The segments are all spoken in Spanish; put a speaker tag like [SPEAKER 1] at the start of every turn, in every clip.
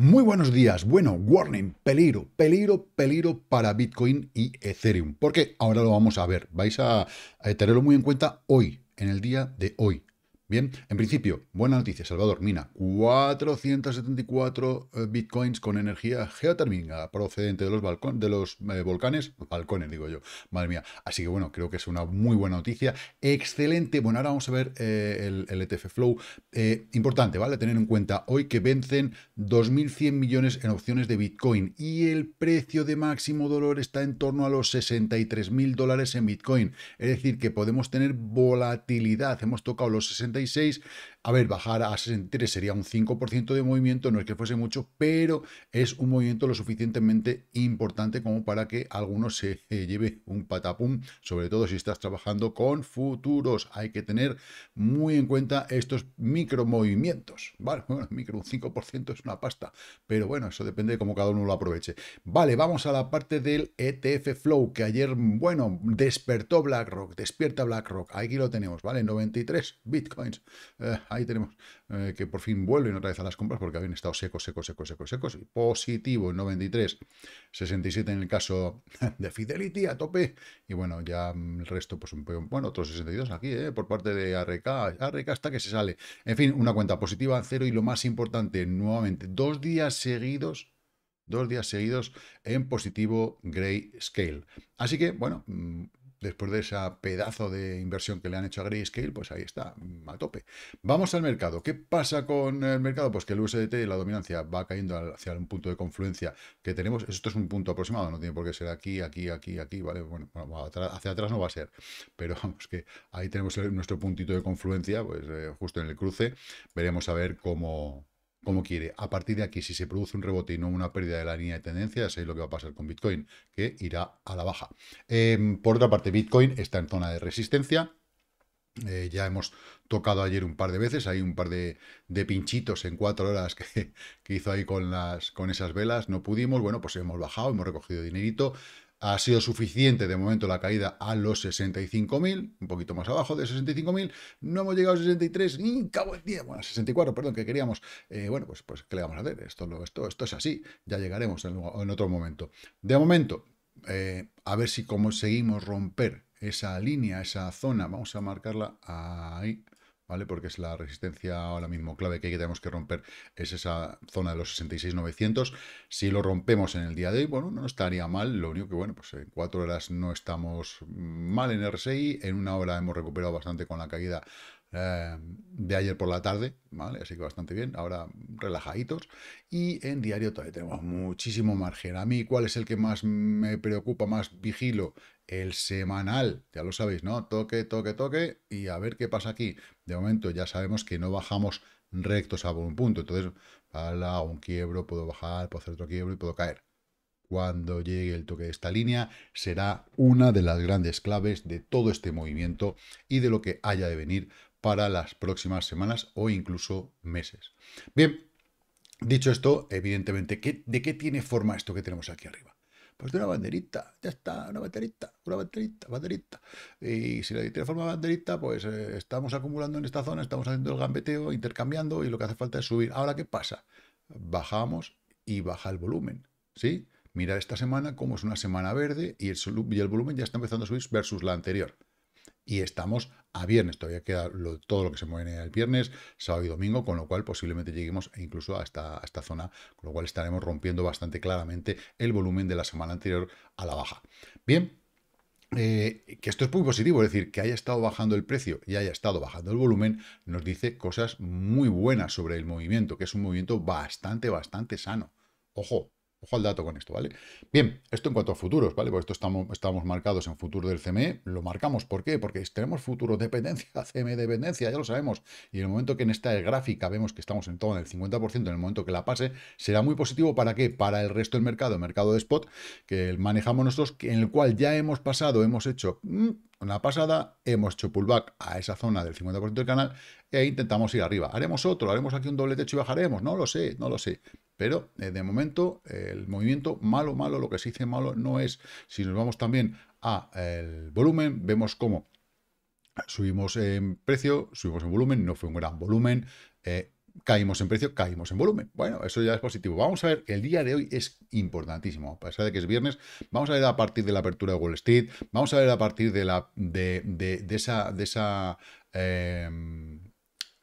[SPEAKER 1] Muy buenos días. Bueno, warning, peligro, peligro, peligro para Bitcoin y Ethereum. Porque ahora lo vamos a ver. Vais a, tenerlo muy en cuenta hoy, en el día de hoy. Bien, en principio, buena noticia, Salvador mina 474 eh, bitcoins con energía geotérmica procedente de los, balcón, de los eh, volcanes, balcones digo yo, madre mía. Así que bueno, creo que es una muy buena noticia, excelente. Bueno, ahora vamos a ver eh, el, ETF e Flow. importante, ¿vale? Tener en cuenta hoy que vencen 2.100 millones en opciones de bitcoin y el precio de máximo dolor está en torno a los 63.000 dólares en bitcoin. Es decir, que podemos tener volatilidad. Hemos tocado los 60 these days A ver, bajar a 63 sería un 5% de movimiento, no es que fuese mucho, pero es un movimiento lo suficientemente importante como para que alguno se lleve un patapum, sobre todo si estás trabajando con futuros. Hay que tener muy en cuenta estos micromovimientos. Vale, bueno, micro un 5% es una pasta, pero bueno, eso depende de cómo cada uno lo aproveche. Vale, vamos a la parte del ETF Flow, que ayer, bueno, despertó BlackRock, despierta BlackRock. Aquí lo tenemos, ¿vale? 93 bitcoins. Eh, ahí tenemos eh, que por fin vuelven otra vez a las compras porque habían estado secos, secos, secos, secos, y Positivo en 93, 67 en el caso de Fidelity a tope. Y bueno, ya el resto, pues un bueno, otros 62 aquí, eh, por parte de ARK, ARK hasta que se sale. En fin, una cuenta positiva, a cero y lo más importante, nuevamente, dos días seguidos dos días seguidos en positivo Gray scale Así que, bueno, mm, después de esa pedazo de inversión que le han hecho a Grayscale, pues ahí está, a tope. Vamos al mercado. ¿Qué pasa con el mercado? Pues que el USDT, la dominancia, va cayendo hacia un punto de confluencia que tenemos. Esto es un punto aproximado, no tiene por qué ser aquí, aquí, aquí, aquí, ¿vale? Bueno, hacia atrás no va a ser, pero vamos que ahí tenemos nuestro puntito de confluencia, pues eh, justo en el cruce. Veremos a ver cómo, como quiere. A partir de aquí, si se produce un rebote y no una pérdida de la línea de tendencia, ya es lo que va a pasar con Bitcoin, que irá a la baja. Em, por otra parte, Bitcoin está en zona de resistencia. Eh, ya hemos tocado ayer un par de veces, hay un par de, pinchitos en cuatro horas que, hizo ahí con, las, con esas velas, no pudimos, bueno, pues hemos bajado, hemos recogido dinerito, ha sido suficiente de momento la caída a los 65.000, un poquito más abajo de 65.000. No hemos llegado a 63, ni cabo el 10, bueno, 64, perdón, que queríamos. Eh, bueno, pues, pues, ¿qué le vamos a hacer? Esto, esto es así, ya llegaremos en, otro momento. De momento, eh, a ver si conseguimos romper esa línea, esa zona, vamos a marcarla ahí, porque es la resistencia ahora mismo clave que, que tenemos que romper, es esa zona de los 66.900. Si lo rompemos en el día de hoy, bueno, no estaría mal, lo único que, bueno, pues en cuatro horas no estamos mal en RSI, en una hora hemos recuperado bastante con la caída eh, de ayer por la tarde, ¿vale? Así que bastante bien, ahora relajaditos. Y en diario todavía tenemos muchísimo margen. A mí, ¿cuál es el que más me preocupa, más vigilo? El semanal, ya lo sabéis, ¿no? Toque, toque, toque y a ver qué pasa aquí. De momento ya sabemos que no bajamos rectos a un punto, entonces, para un quiebro, puedo bajar, puedo hacer otro quiebro y puedo caer cuando llegue el toque de esta línea, será una de las grandes claves de todo este movimiento y de lo que haya de venir para las próximas semanas o incluso meses. Bien, dicho esto, evidentemente, ¿de qué tiene forma esto que tenemos aquí arriba? Pues de una banderita, ya está, una banderita, una banderita, banderita. Y si la tiene forma de banderita, pues eh, estamos acumulando en esta zona, estamos haciendo el gambeteo, intercambiando y lo que hace falta es subir. Ahora, ¿qué pasa? Bajamos y baja el volumen, ¿sí? mira esta semana como es una semana verde y el, y el volumen ya está empezando a subir versus la anterior y estamos a viernes. Todavía queda todo lo que se mueve el viernes, sábado y domingo, con lo cual posiblemente lleguemos incluso a esta, zona, con lo cual estaremos rompiendo bastante claramente el volumen de la semana anterior a la baja. Bien, eh, que esto es muy positivo, es decir, que haya estado bajando el precio y haya estado bajando el volumen, nos dice cosas muy buenas sobre el movimiento, que es un movimiento bastante, bastante sano. Ojo, Ojo al dato con esto, ¿vale? Bien, esto en cuanto a futuros, ¿vale? Porque esto estamos, estamos marcados en futuro del CME. Lo marcamos, ¿por qué? Porque tenemos futuro dependencia, CME dependencia, ya lo sabemos. Y en el momento que en esta gráfica vemos que estamos en todo en el 50%, en el momento que la pase, será muy positivo. ¿Para qué? Para el resto del mercado, el mercado de spot, que manejamos nosotros, en el cual ya hemos pasado, hemos hecho... Mm, la pasada, hemos hecho pullback a esa zona del 50% del canal e intentamos ir arriba. ¿Haremos otro? ¿Haremos aquí un doble techo y bajaremos? No lo sé, no lo sé. Pero eh, de momento el movimiento malo, malo, lo que se dice malo no es. Si nos vamos también a el volumen, vemos cómo subimos en precio, subimos en volumen, no fue un gran volumen. Eh, Caímos en precio, caímos en volumen. Bueno, eso ya es positivo. Vamos a ver, el día de hoy es importantísimo. A pesar de que es viernes, vamos a ver a partir de la apertura de Wall Street, vamos a ver a partir de, la, de, esa... De esa eh,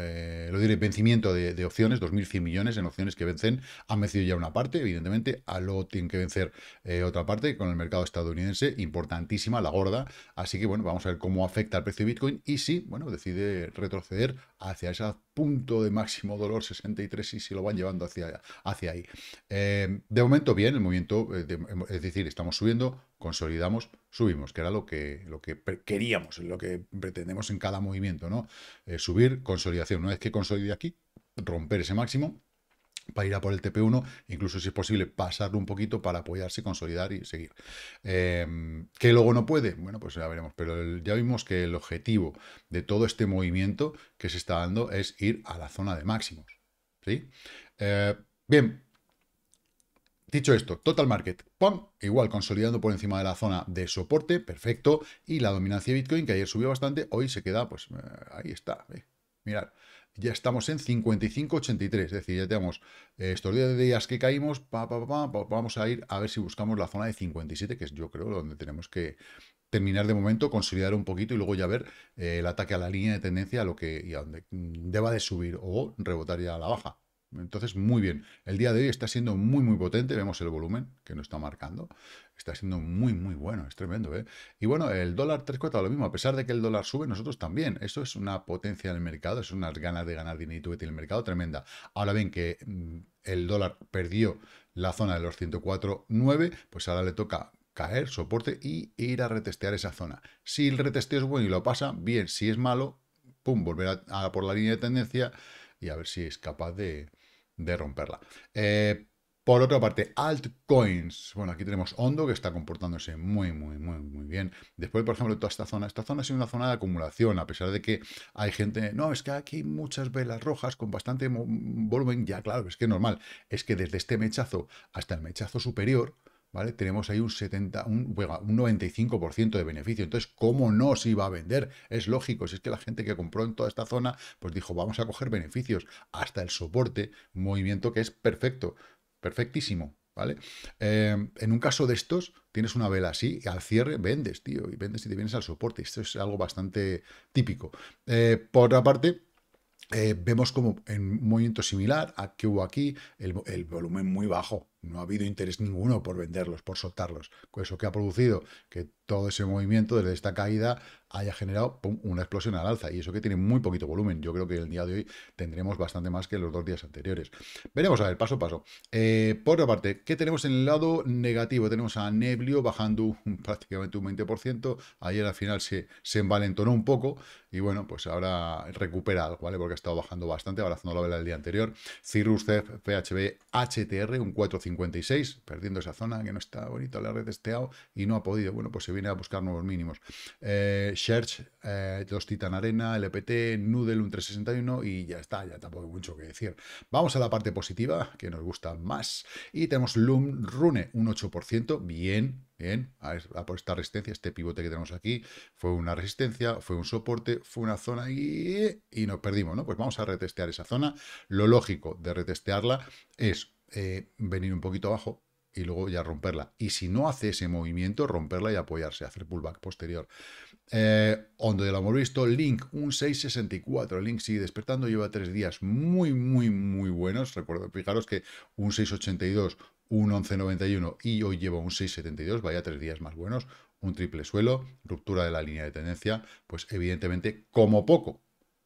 [SPEAKER 1] eh, lo diré, vencimiento de, opciones, 2.100 millones en opciones que vencen, han vencido ya una parte, evidentemente, a luego tienen que vencer eh, otra parte con el mercado estadounidense, importantísima, la gorda, así que bueno, vamos a ver cómo afecta el precio de Bitcoin y si, bueno, decide retroceder hacia esa punto de máximo dolor 63 y si lo van llevando hacia, hacia ahí. Em, de momento bien, el movimiento, eh, de, em, es decir, estamos subiendo, consolidamos, subimos, que era lo que, lo que queríamos, lo que pretendemos en cada movimiento, ¿no? Eh, subir, consolidación. Una vez que consolide aquí, romper ese máximo, para ir a por el TP1, incluso si es posible pasarlo un poquito para apoyarse, consolidar y seguir. Em, ¿Qué ¿Que luego no puede? Bueno, pues ya veremos, pero ya vimos que el objetivo de todo este movimiento que se está dando es ir a la zona de máximos. ¿sí? Eh, bien, Dicho esto, total market, ¡pum! Igual consolidando por encima de la zona de soporte, perfecto. Y la dominancia de Bitcoin, que ayer subió bastante, hoy se queda, pues eh, ahí está. mirar Mirad, ya estamos en 55.83, es decir, ya tenemos eh, estos estos días que caímos, pa, pa, pa, vamos a ir a ver si buscamos la zona de 57, que es yo creo donde tenemos que terminar de momento, consolidar un poquito y luego ya ver eh, el ataque a la línea de tendencia a lo que y a donde mm, deba de subir o rebotar ya a la baja. Entonces, muy bien. El día de hoy está siendo muy, muy potente. Vemos el volumen que nos está marcando. Está siendo muy, muy bueno. Es tremendo, ¿eh? Y bueno, el dólar 3,4 lo mismo. A pesar de que el dólar sube, nosotros también. Eso es una potencia del mercado. Es unas ganas de ganar dinero que tiene el mercado tremenda. Ahora ven que mm, el dólar perdió la zona de los 104.9, pues ahora le toca caer, soporte y ir a retestear esa zona. Si el retesteo es bueno y lo pasa, bien. Si es malo, pum, volver a por la línea de tendencia y a ver si es capaz de, de romperla. Eh, por otra parte, altcoins. Bueno, aquí tenemos Hondo, que está comportándose muy, muy, muy, muy bien. Después, por ejemplo, toda esta zona. Esta zona ha sido una zona de acumulación, a pesar de que hay gente... No, es que aquí hay muchas velas rojas con bastante volumen. Ya, claro, es que es normal. Es que desde este mechazo hasta el mechazo superior tenemos ahí un 70, un, un 95% de beneficio. Entonces, ¿cómo no se iba a vender? Es lógico, si es que la gente que compró en toda esta zona, pues dijo, vamos a coger beneficios hasta el soporte, movimiento que es perfecto, perfectísimo, ¿vale? Em, en un caso de estos, tienes una vela así, y al cierre vendes, tío, y vendes y te vienes al soporte. Esto es algo bastante típico. Eh, por otra parte, eh, vemos como en un movimiento similar a que hubo aquí, el, el volumen muy bajo, no ha habido interés ninguno por venderlos, por soltarlos. Eso que ha producido que todo ese movimiento desde esta caída haya generado una explosión al alza. Y eso que tiene muy poquito volumen. Yo creo que el día de hoy tendremos bastante más que los dos días anteriores. Veremos, a ver, paso a paso. Eh, por otra parte, ¿qué tenemos en el lado negativo? Tenemos a Neblio bajando prácticamente un 20%. Ayer al final se, se envalentonó un poco. Y bueno, pues ahora recupera algo, ¿vale? Porque ha estado bajando bastante, abrazando la vela del día anterior. Cirrus, PHB, HTR, un 4 56, perdiendo esa zona que no está bonita, la ha retesteado y no ha podido. Bueno, pues se viene a buscar nuevos mínimos. Eh, Search, los eh, Titan Arena, LPT, Noodle, un 361 y ya está, ya tampoco hay mucho que decir. Vamos a la parte positiva, que nos gusta más. Y tenemos Loom Rune, un 8%, bien, Bien, a, por esta resistencia, este pivote que tenemos aquí, fue una resistencia, fue un soporte, fue una zona y, y nos perdimos, ¿no? Pues vamos a retestear esa zona. Lo lógico de retestearla es eh, venir un poquito abajo y luego ya romperla. Y si no hace ese movimiento, romperla y apoyarse, hacer pullback posterior. donde eh, lo hemos visto, Link, un 6.64. Link sigue despertando, lleva tres días muy, muy, muy buenos. Recuerdo, fijaros que un 6.82, un 11.91 y hoy llevo un 6.72, vaya tres días más buenos. Un triple suelo, ruptura de la línea de tendencia, pues evidentemente, como poco,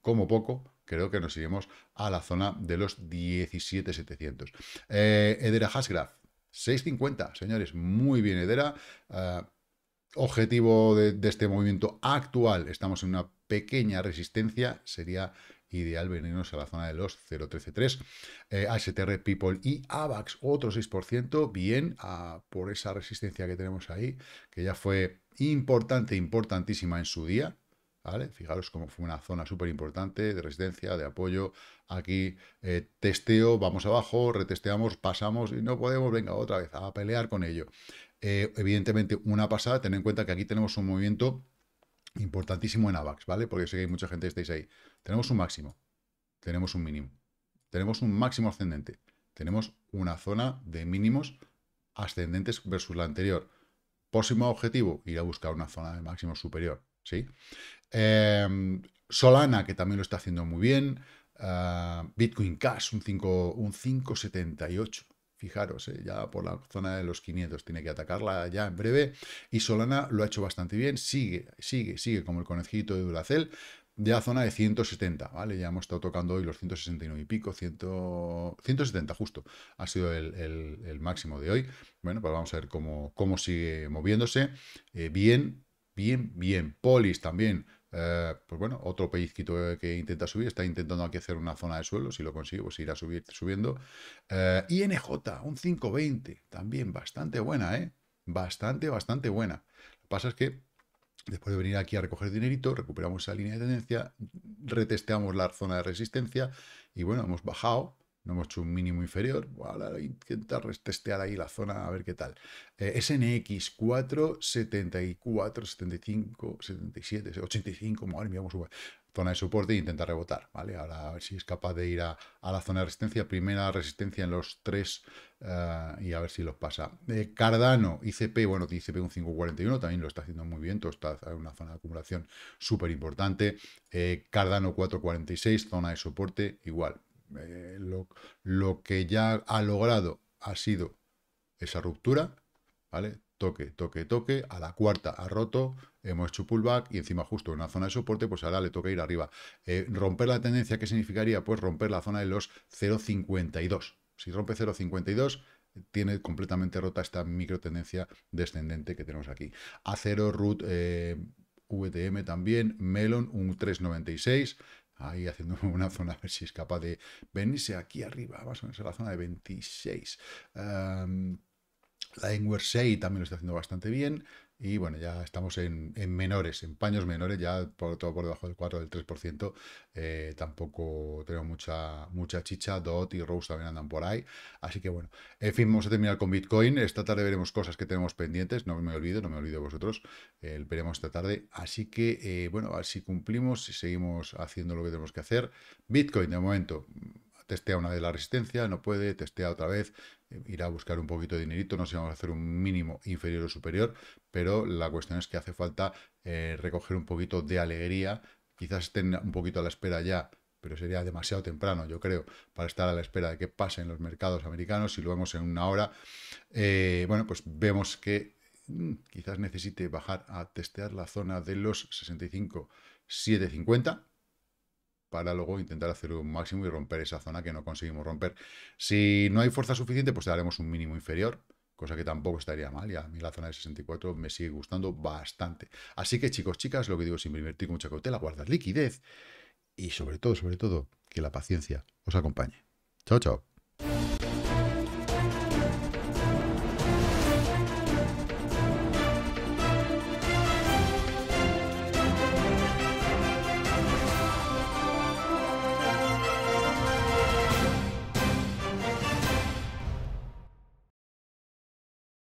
[SPEAKER 1] como poco, creo que nos iremos a la zona de los 17,700. Eh, Edera Hasgraf, 6,50, señores, muy bien Edera. Eh, objetivo de, este movimiento actual, estamos en una pequeña resistencia, sería ideal venirnos a la zona de los 0.133. Eh, ASTR People y AVAX, otro 6%, bien por esa resistencia que tenemos ahí, que ya fue importante, importantísima en su día, ¿Vale? Fijaros cómo fue una zona súper importante de resistencia, de apoyo. Aquí eh, testeo, vamos abajo, retesteamos, pasamos y no podemos, venga, otra vez a pelear con ello. Eh, evidentemente, una pasada, ten en cuenta que aquí tenemos un movimiento importantísimo en AVAX, ¿vale? Porque sé que hay mucha gente que estáis ahí. Tenemos un máximo, tenemos un mínimo, tenemos un máximo ascendente, tenemos una zona de mínimos ascendentes versus la anterior. Próximo objetivo, ir a buscar una zona de máximo superior. ¿sí? Em, Solana, que también lo está haciendo muy bien. Ah, Bitcoin Cash, un 5,78. Fijaros, eh, ya por la zona de los 500 tiene que atacarla ya en breve. Y Solana lo ha hecho bastante bien. Sigue, sigue, sigue como el conejito de Duracel. Ya zona de 170, ¿vale? Ya hemos estado tocando hoy los 169 y pico, 170 justo. Ha sido el, máximo de hoy. Bueno, pues vamos a ver cómo, cómo sigue moviéndose. Eh, bien, bien, bien. Polis también, eh, pues bueno, otro pellizquito que intenta subir, está intentando aquí hacer una zona de suelo, si lo consigue, pues irá subir, subiendo. y eh, INJ, un 520, también bastante buena, ¿eh? Bastante, bastante buena. Lo que pasa es que después de venir aquí a recoger dinerito, recuperamos esa línea de tendencia, retesteamos la zona de resistencia y bueno, hemos bajado no hemos hecho un mínimo inferior, a intentar testear ahí la zona a ver qué tal. SNX 4, 74, 75, 77, 85, Zona de soporte e intentar rebotar, ¿vale? Ahora a ver si es capaz de ir a, la zona de resistencia, primera resistencia en los tres eh, y a ver si los pasa. Eh, Cardano, ICP, bueno, ICP un 541 también lo está haciendo muy bien, todo está en una zona de acumulación súper importante. Eh, Cardano 446, zona de soporte, igual, eh, lo, que ya ha logrado ha sido esa ruptura, ¿vale? Toque, toque, toque, a la cuarta ha roto, hemos hecho pullback y encima justo en una zona de soporte, pues ahora le toca ir arriba. Eh, romper la tendencia, ¿qué significaría? Pues romper la zona de los 0.52. Si rompe 0.52 tiene completamente rota esta micro tendencia descendente que tenemos aquí. Acero, root, eh, VTM también, Melon, un 396, ahí haciendo una zona, a ver si es capaz de venirse aquí arriba, más o menos a la zona de 26. Em, la Engwer 6 también lo está haciendo bastante bien y bueno, ya estamos en, menores, en paños menores, ya por, todo por debajo del 4, del 3%, eh, tampoco tenemos mucha, mucha chicha, DOT y Rose también andan por ahí, así que bueno, en fin, vamos a terminar con Bitcoin, esta tarde veremos cosas que tenemos pendientes, no me olvido, no me olvido vosotros, eh, veremos esta tarde, así que eh, bueno, a ver si cumplimos, si seguimos haciendo lo que tenemos que hacer, Bitcoin de momento, testea una vez la resistencia, no puede, testea otra vez, irá a buscar un poquito de dinerito, no sé si vamos a hacer un mínimo inferior o superior, pero la cuestión es que hace falta eh, recoger un poquito de alegría. Quizás estén un poquito a la espera ya, pero sería demasiado temprano, yo creo, para estar a la espera de que pasen los mercados americanos. Si lo vemos en una hora, eh, bueno, pues vemos que mm, quizás necesite bajar a testear la zona de los 65 750 para luego intentar hacer un máximo y romper esa zona que no conseguimos romper. Si no hay fuerza suficiente, pues daremos un mínimo inferior cosa que tampoco estaría mal. Y a mí la zona de 64 me sigue gustando bastante. Así que, chicos, chicas, lo que digo es invertir con mucha cautela, guardar liquidez y sobre todo, sobre todo, que la paciencia os acompañe. Chao, chao.